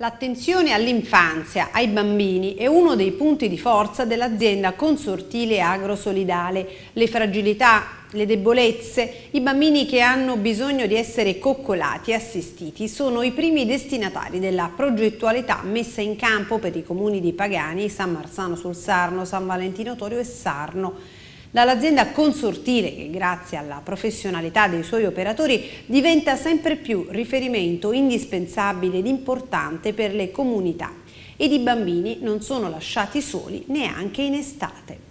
L'attenzione all'infanzia, ai bambini è uno dei punti di forza dell'azienda consortile agrosolidale. Le fragilità, le debolezze, i bambini che hanno bisogno di essere coccolati e assistiti sono i primi destinatari della progettualità messa in campo per i comuni di Pagani, San Marzano sul Sarno, San Valentino Torio e Sarno dall'azienda consortile che grazie alla professionalità dei suoi operatori diventa sempre più riferimento indispensabile ed importante per le comunità ed i bambini non sono lasciati soli neanche in estate.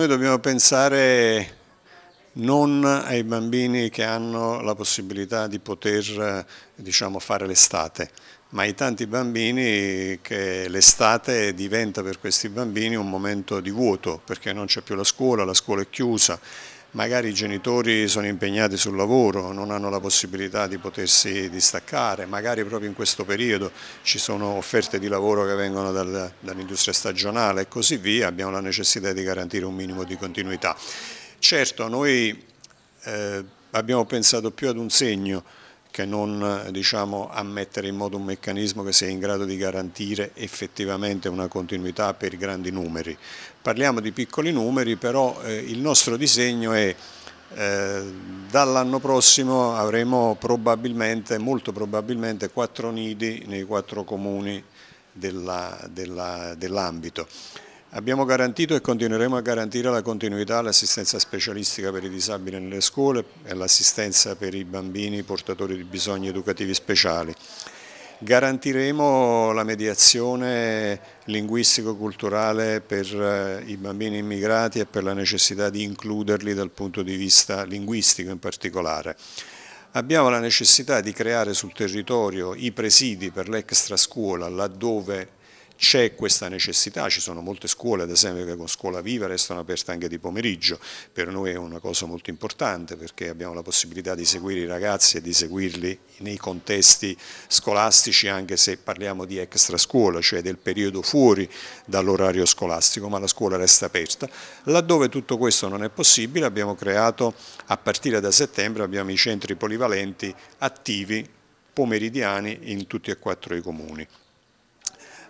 Noi dobbiamo pensare non ai bambini che hanno la possibilità di poter diciamo, fare l'estate, ma ai tanti bambini che l'estate diventa per questi bambini un momento di vuoto, perché non c'è più la scuola, la scuola è chiusa, magari i genitori sono impegnati sul lavoro, non hanno la possibilità di potersi distaccare, magari proprio in questo periodo ci sono offerte di lavoro che vengono dal, dall'industria stagionale e così via, abbiamo la necessità di garantire un minimo di continuità. Certo, noi eh, abbiamo pensato più ad un segno che non diciamo, a mettere in modo un meccanismo che sia in grado di garantire effettivamente una continuità per grandi numeri. Parliamo di piccoli numeri, però eh, il nostro disegno è eh, dall'anno prossimo avremo probabilmente, molto probabilmente, quattro nidi nei quattro comuni dell'ambito. Dell Abbiamo garantito e continueremo a garantire la continuità all'assistenza specialistica per i disabili nelle scuole e l'assistenza per i bambini portatori di bisogni educativi speciali. Garantiremo la mediazione linguistico-culturale per eh, i bambini immigrati e per la necessità di includerli dal punto di vista linguistico in particolare. Abbiamo la necessità di creare sul territorio i presidi per l'extrascuola laddove c'è questa necessità, ci sono molte scuole ad esempio che con scuola viva restano aperte anche di pomeriggio, per noi è una cosa molto importante perché abbiamo la possibilità di seguire i ragazzi e di seguirli nei contesti scolastici anche se parliamo di extra scuola, cioè del periodo fuori dall'orario scolastico, ma la scuola resta aperta. Laddove tutto questo non è possibile abbiamo creato a partire da settembre abbiamo i centri polivalenti attivi pomeridiani in tutti e quattro i comuni.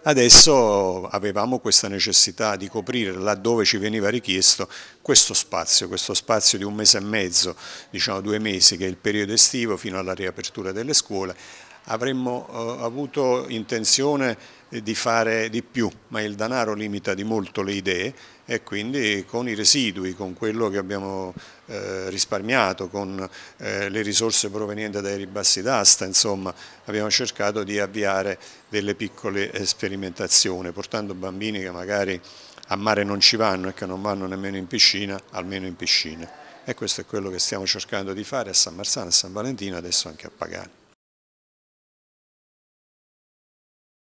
Adesso avevamo questa necessità di coprire laddove ci veniva richiesto questo spazio, questo spazio di un mese e mezzo, diciamo due mesi che è il periodo estivo fino alla riapertura delle scuole, avremmo eh, avuto intenzione di fare di più, ma il denaro limita di molto le idee e quindi con i residui, con quello che abbiamo eh, risparmiato, con eh, le risorse provenienti dai ribassi d'asta, insomma abbiamo cercato di avviare delle piccole sperimentazioni, portando bambini che magari a mare non ci vanno e che non vanno nemmeno in piscina, almeno in piscina. E questo è quello che stiamo cercando di fare a San Marzano, a San Valentino e adesso anche a Pagani.